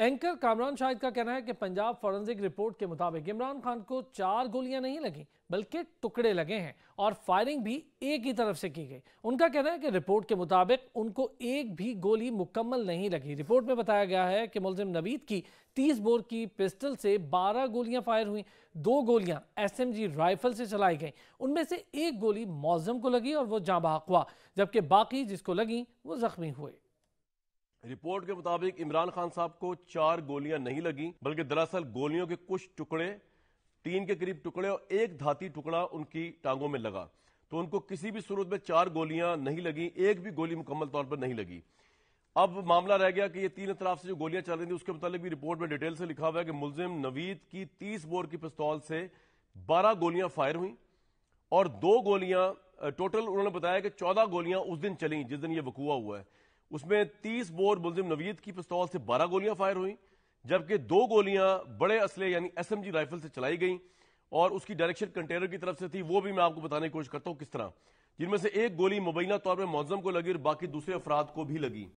anchor Kamran Shahid का कहना है कि पंजाब फॉरेंसिक रिपोर्ट के मुताबिक इमरान खान को चार गोलियां नहीं लगी बल्कि टुकड़े लगे हैं और फायरिंग भी एक ही तरफ से की गई उनका कहना है कि रिपोर्ट के मुताबिक उनको एक भी गोली मुकम्मल नहीं लगी रिपोर्ट में बताया गया है कि मुलजिम नवीद की तीस बोर की पिस्टल से बारह गोलियां फायर हुई दो गोलियां एस राइफल से चलाई गई उनमें से एक गोली मौजम को लगी और वो जाँ हुआ जबकि बाकी जिसको लगी वो जख्मी हुए रिपोर्ट के मुताबिक इमरान खान साहब को चार गोलियां नहीं लगी बल्कि दरअसल गोलियों के कुछ टुकड़े तीन के करीब टुकड़े और एक धाती टुकड़ा उनकी टांगों में लगा तो उनको किसी भी सूरत में चार गोलियां नहीं लगी एक भी गोली मुकम्मल तौर पर नहीं लगी अब मामला रह गया कि ये तीन अतराफ से जो गोलियां चल रही थी उसके मुताबिक भी रिपोर्ट में डिटेल से लिखा हुआ है कि मुलजिम नवीद की तीस बोर की पिस्तौल से बारह गोलियां फायर हुई और दो गोलियां टोटल उन्होंने बताया कि चौदह गोलियां उस दिन चली जिस दिन ये वकुआ हुआ है उसमें तीस बोर मुलिम नवीद की पिस्तौल से बारह गोलियां फायर हुई जबकि दो गोलियां बड़े असले यानी एस एम जी राइफल से चलाई गई और उसकी डायरेक्शन कंटेनर की तरफ से थी वो भी मैं आपको बताने की कोशिश करता हूँ किस तरह जिनमें से एक गोली मुबैना तौर पर मौजम को लगी और बाकी दूसरे अफराद को भी लगी